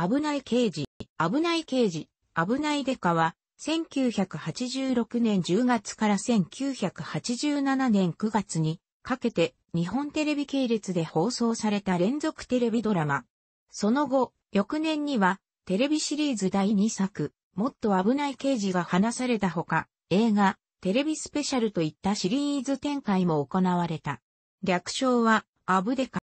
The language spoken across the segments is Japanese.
危ない刑事、危ない刑事、危ないデカは、1986年10月から1987年9月にかけて日本テレビ系列で放送された連続テレビドラマ。その後、翌年にはテレビシリーズ第2作、もっと危ない刑事が話されたほか、映画、テレビスペシャルといったシリーズ展開も行われた。略称は、アブデカ。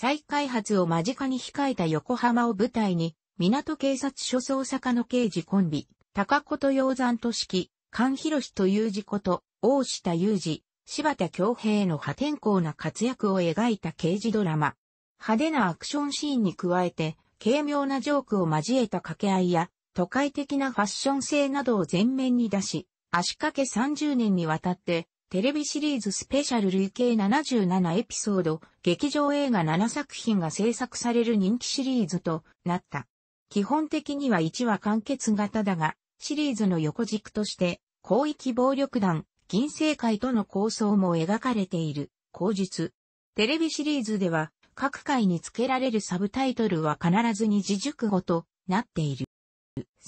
再開発を間近に控えた横浜を舞台に、港警察署捜査課の刑事コンビ、高子と洋山と機、菅博という事こと、大下裕二、柴田恭平の破天荒な活躍を描いた刑事ドラマ。派手なアクションシーンに加えて、軽妙なジョークを交えた掛け合いや、都会的なファッション性などを前面に出し、足掛け30年にわたって、テレビシリーズスペシャル累計77エピソード、劇場映画7作品が制作される人気シリーズとなった。基本的には1話完結型だが、シリーズの横軸として、広域暴力団、銀星会との構想も描かれている、口述。テレビシリーズでは、各回に付けられるサブタイトルは必ず二字熟語となっている。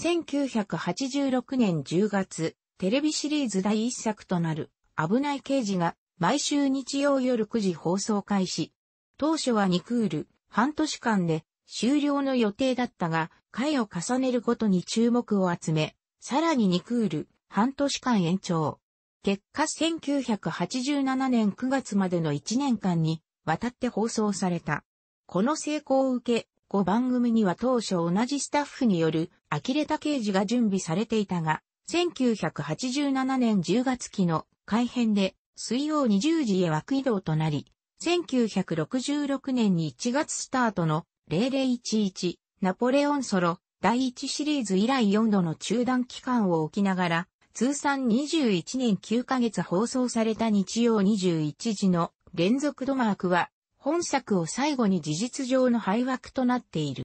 1986年10月、テレビシリーズ第1作となる、危ない刑事が毎週日曜夜9時放送開始。当初は2クール、半年間で終了の予定だったが、回を重ねるごとに注目を集め、さらに2クール、半年間延長。結果1987年9月までの1年間に渡って放送された。この成功を受け、5番組には当初同じスタッフによる呆れた刑事が準備されていたが、1987年10月期の改編で水曜20時へ枠移動となり、1966年に1月スタートの0011ナポレオンソロ第1シリーズ以来4度の中断期間を置きながら、通算21年9ヶ月放送された日曜21時の連続ドマークは、本作を最後に事実上の廃枠となっている。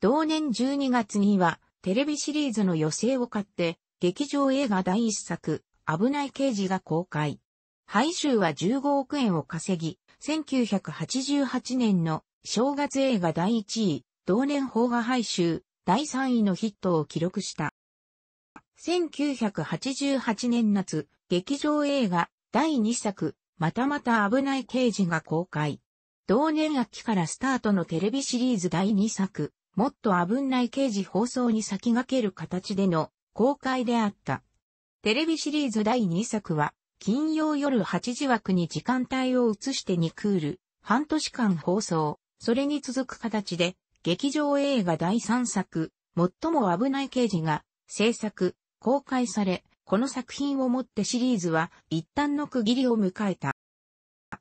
同年12月には、テレビシリーズの予定を買って、劇場映画第一作、危ない刑事が公開。配収は15億円を稼ぎ、1988年の正月映画第1位、同年邦画配収、第3位のヒットを記録した。1988年夏、劇場映画第2作、またまた危ない刑事が公開。同年秋からスタートのテレビシリーズ第2作、もっと危ない刑事放送に先駆ける形での公開であった。テレビシリーズ第2作は、金曜夜8時枠に時間帯を移して2クール、半年間放送、それに続く形で、劇場映画第3作、最も危ない刑事が、制作、公開され、この作品をもってシリーズは、一旦の区切りを迎えた。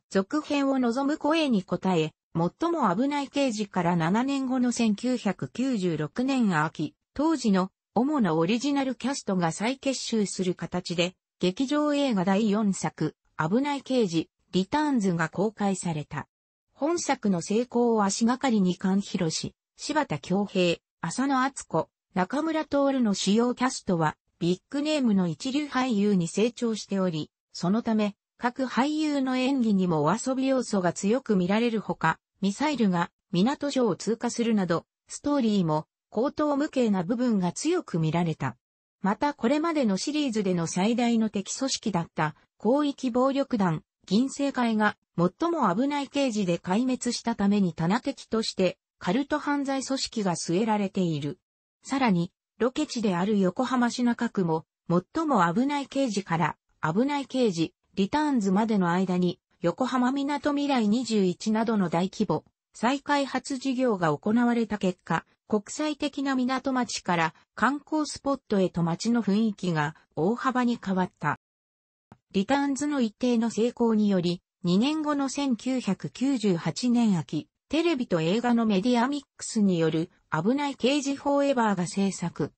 続編を望む声に応え、最も危ない刑事から7年後の1996年秋、当時の主なオリジナルキャストが再結集する形で、劇場映画第4作、危ない刑事、リターンズが公開された。本作の成功を足がかりに勘広し、柴田恭平、浅野敦子、中村徹の主要キャストは、ビッグネームの一流俳優に成長しており、そのため、各俳優の演技にもお遊び要素が強く見られるほか、ミサイルが港所を通過するなど、ストーリーも高等無形な部分が強く見られた。またこれまでのシリーズでの最大の敵組織だった広域暴力団、銀星会が最も危ない刑事で壊滅したために棚敵としてカルト犯罪組織が据えられている。さらに、ロケ地である横浜市中区も最も危ない刑事から危ない刑事、リターンズまでの間に横浜港未来21などの大規模再開発事業が行われた結果、国際的な港町から観光スポットへと町の雰囲気が大幅に変わった。リターンズの一定の成功により、2年後の1998年秋、テレビと映画のメディアミックスによる危ない刑事フォーエバーが制作。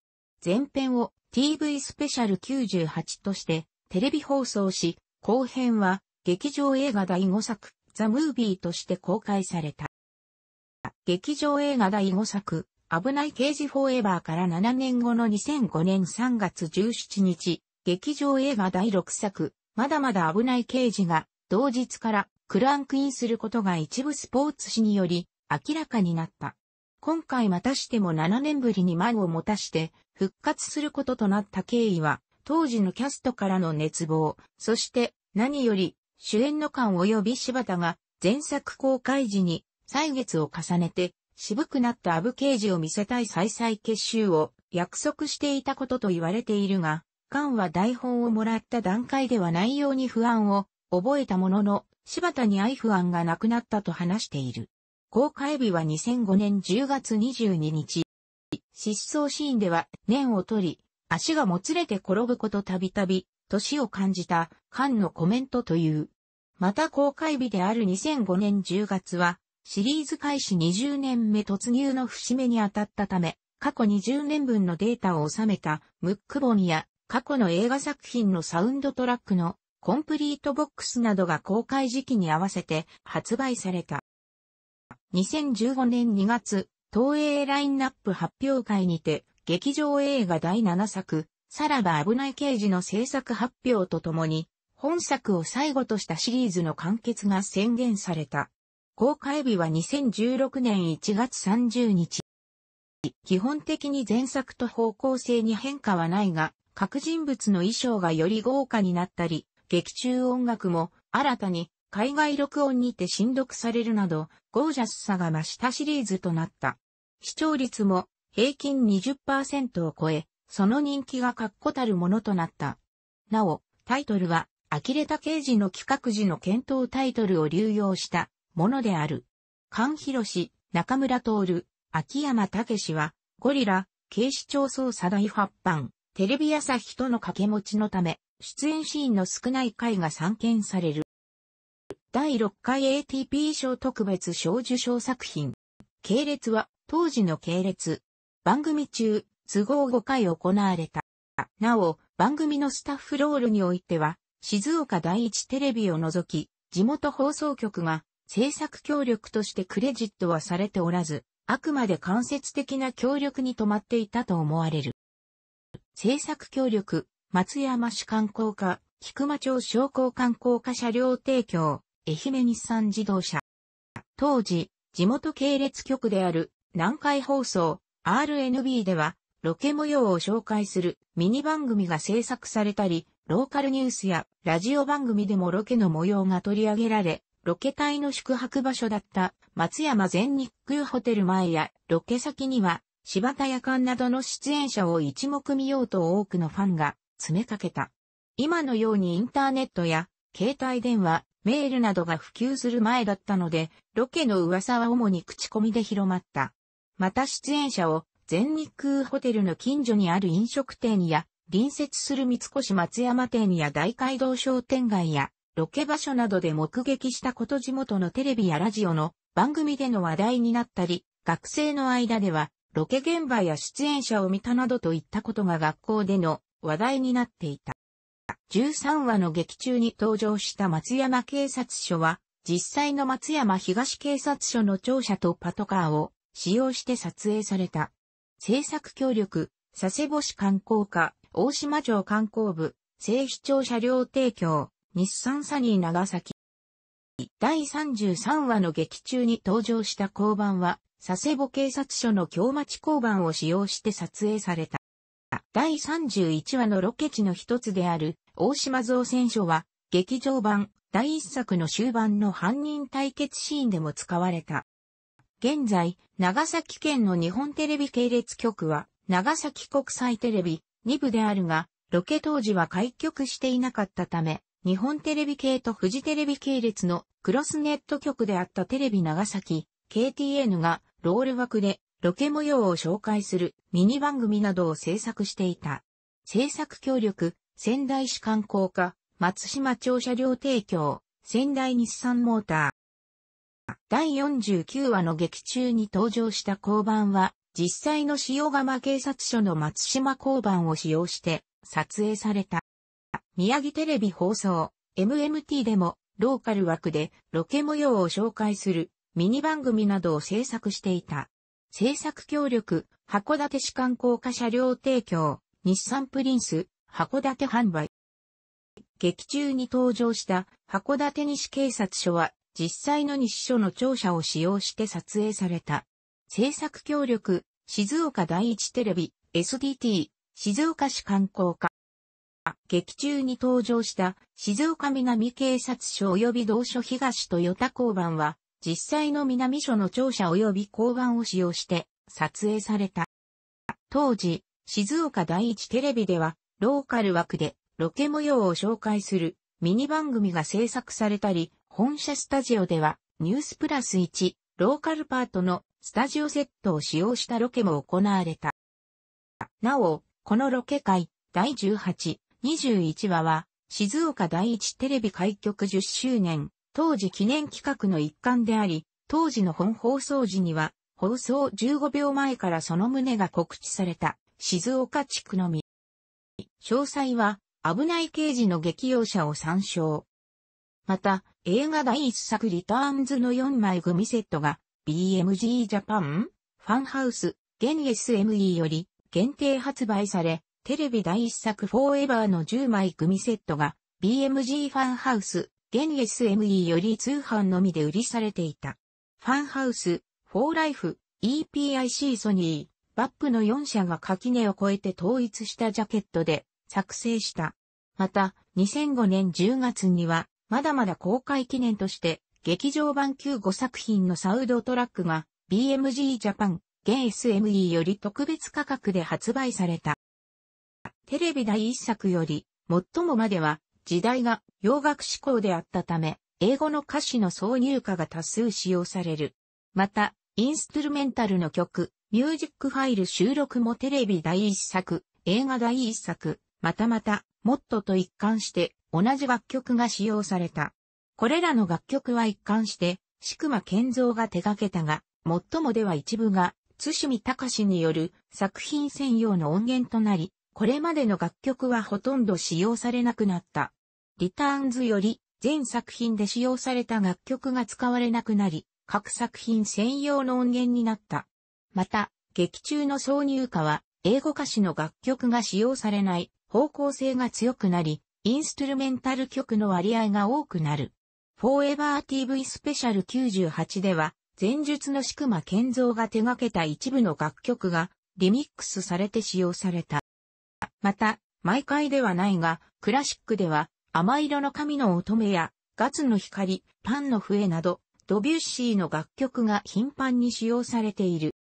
前編を TV スペシャル98としてテレビ放送し、後編は劇場映画第5作ザ・ムービーとして公開された。劇場映画第5作危ない刑事フォーエバーから7年後の2005年3月17日、劇場映画第6作、まだまだ危ない刑事が、同日からクランクインすることが一部スポーツ紙により明らかになった。今回またしても7年ぶりに満を持たして復活することとなった経緯は、当時のキャストからの熱望、そして何より主演の感及び柴田が前作公開時に歳月を重ねて渋くなったアブ刑事を見せたい再々結集を約束していたことと言われているが、カンは台本をもらった段階では内容に不安を覚えたものの、柴田に愛不安がなくなったと話している。公開日は2005年10月22日。失踪シーンでは、念を取り、足がもつれて転ぶことたびたび、年を感じた、カンのコメントという。また公開日である2005年10月は、シリーズ開始20年目突入の節目に当たったため、過去20年分のデータを収めたムック本や過去の映画作品のサウンドトラックのコンプリートボックスなどが公開時期に合わせて発売された。2015年2月、東映ラインナップ発表会にて、劇場映画第7作、さらば危ない刑事の制作発表とともに、本作を最後としたシリーズの完結が宣言された。公開日は2016年1月30日。基本的に前作と方向性に変化はないが、各人物の衣装がより豪華になったり、劇中音楽も新たに海外録音にて新読されるなど、ゴージャスさが増したシリーズとなった。視聴率も平均20%を超え、その人気が確固たるものとなった。なお、タイトルは、呆れた刑事の企画時の検討タイトルを流用したものである。菅博士、中村徹、秋山武は、ゴリラ、警視庁捜査第発版、テレビ朝日との掛け持ちのため、出演シーンの少ない回が散見される。第6回 ATP 賞特別賞受賞作品。系列は、当時の系列。番組中、都合5回行われた。なお、番組のスタッフロールにおいては、静岡第一テレビを除き、地元放送局が制作協力としてクレジットはされておらず、あくまで間接的な協力に止まっていたと思われる。制作協力、松山市観光課、菊間町商工観光課車両提供、愛媛日産自動車。当時、地元系列局である南海放送 RNB ではロケ模様を紹介するミニ番組が制作されたり、ローカルニュースやラジオ番組でもロケの模様が取り上げられ、ロケ隊の宿泊場所だった松山全日空ホテル前やロケ先には柴田夜間などの出演者を一目見ようと多くのファンが詰めかけた。今のようにインターネットや携帯電話、メールなどが普及する前だったので、ロケの噂は主に口コミで広まった。また出演者を全日空ホテルの近所にある飲食店や隣接する三越松山店や大街道商店街やロケ場所などで目撃したこと地元のテレビやラジオの番組での話題になったり、学生の間では、ロケ現場や出演者を見たなどといったことが学校での話題になっていた。13話の劇中に登場した松山警察署は、実際の松山東警察署の庁舎とパトカーを使用して撮影された。制作協力、佐世保市観光課、大島城観光部、製市庁車両提供、日産サニー長崎。第33話の劇中に登場した交番は、佐世保警察署の京町交番を使用して撮影された。第31話のロケ地の一つである大島造船所は、劇場版第一作の終盤の犯人対決シーンでも使われた。現在、長崎県の日本テレビ系列局は、長崎国際テレビ2部であるが、ロケ当時は開局していなかったため、日本テレビ系とフジテレビ系列のクロスネット局であったテレビ長崎 KTN がロール枠でロケ模様を紹介するミニ番組などを制作していた。制作協力、仙台市観光課、松島庁車両提供、仙台日産モーター。第49話の劇中に登場した交番は、実際の塩釜警察署の松島交番を使用して撮影された。宮城テレビ放送、MMT でも、ローカル枠でロケ模様を紹介するミニ番組などを制作していた。制作協力、函館市観光課車両提供、日産プリンス、函館販売。劇中に登場した函館西警察署は実際の西署の庁舎を使用して撮影された。制作協力、静岡第一テレビ、SDT、静岡市観光課。劇中に登場した静岡南警察署及び同署東と与田交番は、実際の南署の庁舎及び交番を使用して撮影された。当時、静岡第一テレビでは、ローカル枠でロケ模様を紹介するミニ番組が制作されたり、本社スタジオでは、ニュースプラス1、ローカルパートのスタジオセットを使用したロケも行われた。なお、このロケ会、第18、21話は、静岡第一テレビ開局10周年、当時記念企画の一環であり、当時の本放送時には、放送15秒前からその旨が告知された、静岡地区のみ。詳細は、危ない刑事の激用者を参照。また、映画第一作リターンズの4枚組セットが、BMG ジャパンファンハウス、現 SME より、限定発売され、テレビ第一作フォーエバーの10枚組セットが BMG ファンハウス、現 SME より通販のみで売りされていた。ファンハウス、フォーライフ、EPIC ソニー、バップの4社が垣根を越えて統一したジャケットで作成した。また、2005年10月には、まだまだ公開記念として、劇場版95作品のサウドトラックが BMG ジャパン、現 SME より特別価格で発売された。テレビ第一作より、最もまでは、時代が洋楽志向であったため、英語の歌詞の挿入歌が多数使用される。また、インストゥルメンタルの曲、ミュージックファイル収録もテレビ第一作、映画第一作、またまた、モットと一貫して同じ楽曲が使用された。これらの楽曲は一貫して、シクマ健造が手掛けたが、最もでは一部が、津清隆による作品専用の音源となり、これまでの楽曲はほとんど使用されなくなった。リターンズより全作品で使用された楽曲が使われなくなり、各作品専用の音源になった。また、劇中の挿入歌は英語歌詞の楽曲が使用されない方向性が強くなり、インストゥルメンタル曲の割合が多くなる。フォーエバー TV スペシャル98では、前述の宿間健造が手掛けた一部の楽曲がリミックスされて使用された。また、毎回ではないが、クラシックでは、甘色の神の乙女や、ガツの光、パンの笛など、ドビュッシーの楽曲が頻繁に使用されている。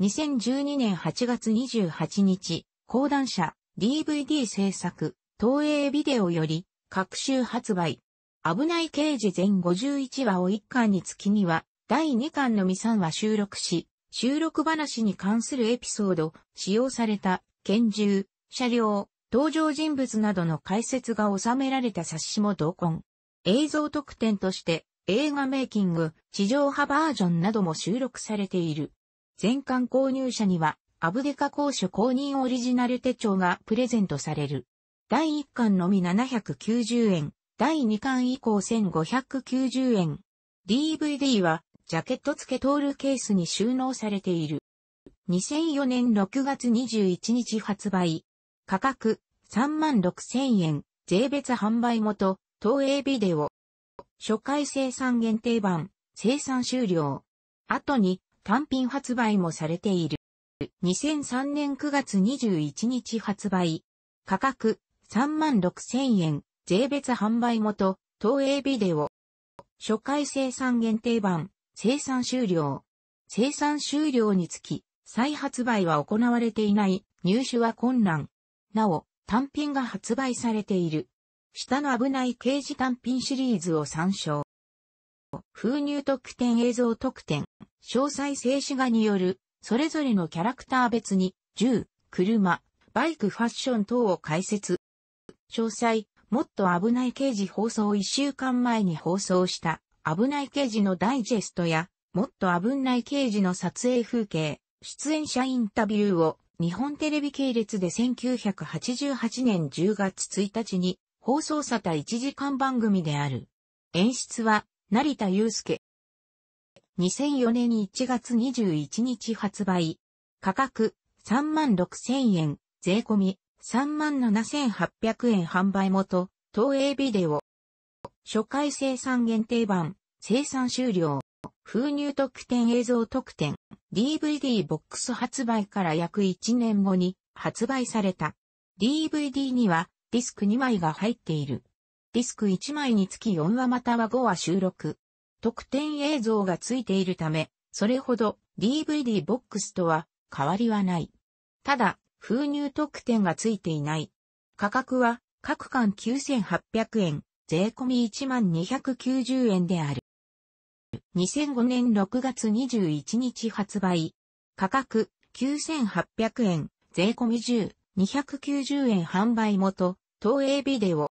2012年8月28日、講談社、DVD 制作、東映ビデオより、各週発売。危ない刑事全51話を1巻につきには、第2巻のみんは収録し、収録話に関するエピソード、使用された、拳銃、車両、登場人物などの解説が収められた冊子も同梱。映像特典として映画メイキング、地上波バージョンなども収録されている。全館購入者にはアブデカ公書公認オリジナル手帳がプレゼントされる。第1巻のみ790円、第2巻以降1590円。DVD はジャケット付けトールケースに収納されている。2004年6月21日発売、価格3万6 0円、税別販売元、東映ビデオ。初回生産限定版、生産終了。後に単品発売もされている。2003年9月21日発売。価格3万6 0円、税別販売元、東映ビデオ。初回生産限定版、生産終了。生産終了につき、再発売は行われていない、入手は困難。なお、単品が発売されている。下の危ない刑事単品シリーズを参照。封入特典映像特典、詳細静止画による、それぞれのキャラクター別に、銃、車、バイクファッション等を解説。詳細、もっと危ない刑事放送1週間前に放送した、危ない刑事のダイジェストや、もっと危ない刑事の撮影風景、出演者インタビューを日本テレビ系列で1988年10月1日に放送された1時間番組である。演出は、成田祐介。2004年1月21日発売。価格、3万6000円、税込み、3万7800円販売元、東映ビデオ。初回生産限定版、生産終了。封入特典映像特典 DVD ボックス発売から約1年後に発売された。DVD にはディスク2枚が入っている。ディスク1枚につき4話または5話収録。特典映像がついているため、それほど DVD ボックスとは変わりはない。ただ、封入特典がついていない。価格は各巻9800円、税込1290円である。2005年6月21日発売。価格9800円、税込10、290円販売元、東映ビデオ。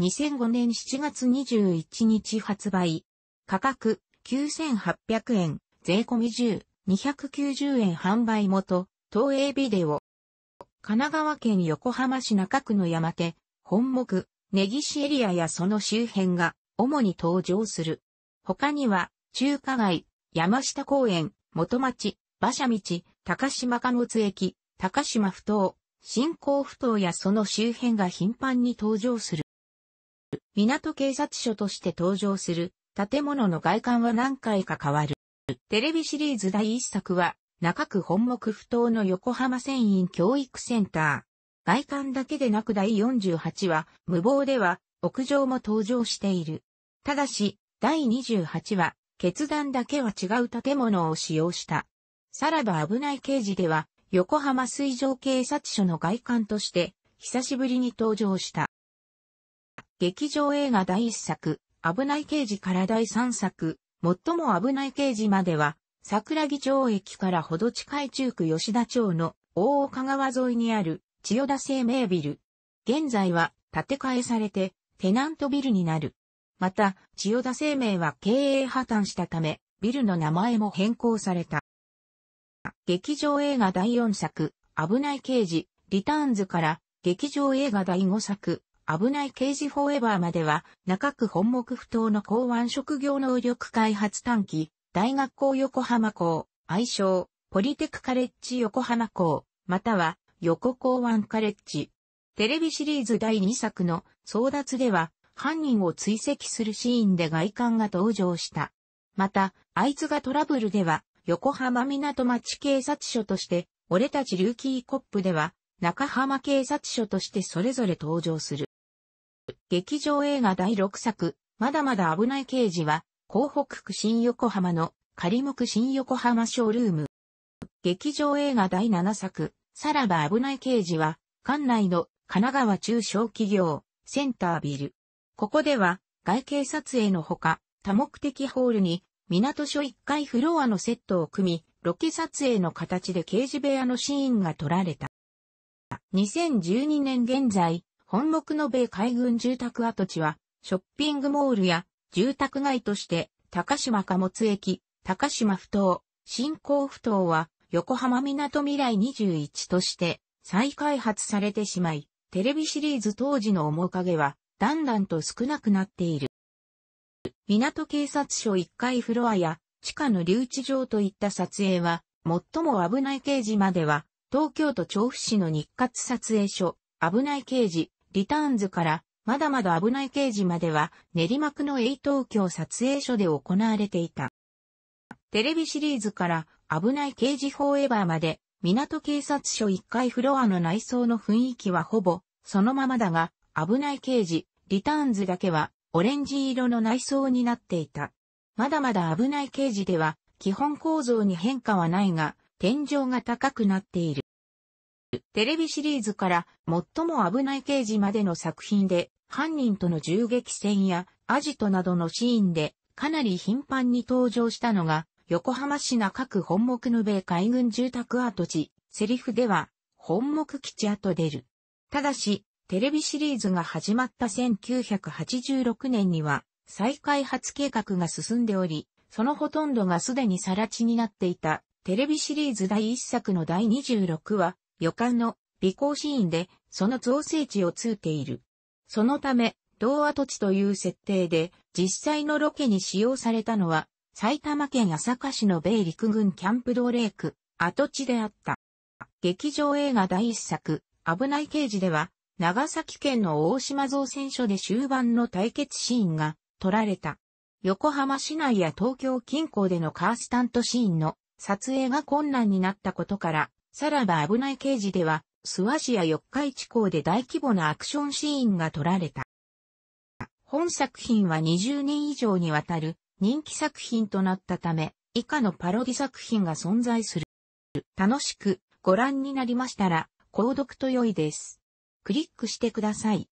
2005年7月21日発売。価格9800円、税込10、290円販売元、東映ビデオ。神奈川県横浜市中区の山手、本木、根岸エリアやその周辺が主に登場する。他には、中華街、山下公園、元町、馬車道、高島貨物駅、高島不頭、新興不頭やその周辺が頻繁に登場する。港警察署として登場する建物の外観は何回か変わる。テレビシリーズ第1作は、中区本木不頭の横浜船員教育センター。外観だけでなく第48話、無謀では、屋上も登場している。ただし、第28話、決断だけは違う建物を使用した。さらば危ない刑事では、横浜水上警察署の外観として、久しぶりに登場した。劇場映画第1作、危ない刑事から第3作、最も危ない刑事までは、桜木町駅からほど近い中区吉田町の大岡川沿いにある千代田生命ビル。現在は建て替えされてテナントビルになる。また、千代田生命は経営破綻したため、ビルの名前も変更された。劇場映画第4作、危ない刑事、リターンズから、劇場映画第5作、危ない刑事フォーエバーまでは、中区本木不当の港湾職業能力開発短期、大学校横浜校、愛称、ポリテクカレッジ横浜校、または、横港湾カレッジ。テレビシリーズ第2作の争奪では、犯人を追跡するシーンで外観が登場した。また、あいつがトラブルでは、横浜港町警察署として、俺たちルーキーコップでは、中浜警察署としてそれぞれ登場する。劇場映画第6作、まだまだ危ない刑事は、港北区新横浜の仮目新横浜ショールーム。劇場映画第7作、さらば危ない刑事は、館内の神奈川中小企業、センタービル、ここでは、外景撮影のほか、多目的ホールに、港所1階フロアのセットを組み、ロケ撮影の形で刑事部屋のシーンが撮られた。2012年現在、本木の米海軍住宅跡地は、ショッピングモールや住宅街として、高島貨物駅、高島不頭、新興不頭は、横浜港未来21として、再開発されてしまい、テレビシリーズ当時の面影は、だんだんと少なくなっている。港警察署1階フロアや地下の留置場といった撮影は、最も危ない刑事までは、東京都調布市の日活撮影所、危ない刑事、リターンズから、まだまだ危ない刑事までは、練馬区の A 東京撮影所で行われていた。テレビシリーズから、危ない刑事フォーエバーまで、港警察署1階フロアの内装の雰囲気はほぼ、そのままだが、危ない刑事、リターンズだけは、オレンジ色の内装になっていた。まだまだ危ない刑事では、基本構造に変化はないが、天井が高くなっている。テレビシリーズから最も危ない刑事までの作品で、犯人との銃撃戦やアジトなどのシーンでかなり頻繁に登場したのが、横浜市中区本木の米海軍住宅跡地、セリフでは、本木基地跡出る。ただし、テレビシリーズが始まった1986年には、再開発計画が進んでおり、そのほとんどがすでに更地になっていた、テレビシリーズ第1作の第26話、予感の尾行シーンで、その造成地を通っている。そのため、同跡地という設定で、実際のロケに使用されたのは、埼玉県朝霞市の米陸軍キャンプ道レーク、跡地であった。劇場映画第1作、危ない刑事では、長崎県の大島造船所で終盤の対決シーンが撮られた。横浜市内や東京近郊でのカースタントシーンの撮影が困難になったことから、さらば危ない刑事では、諏訪市や四日市港で大規模なアクションシーンが撮られた。本作品は20年以上にわたる人気作品となったため、以下のパロディ作品が存在する。楽しくご覧になりましたら、購読と良いです。クリックしてください。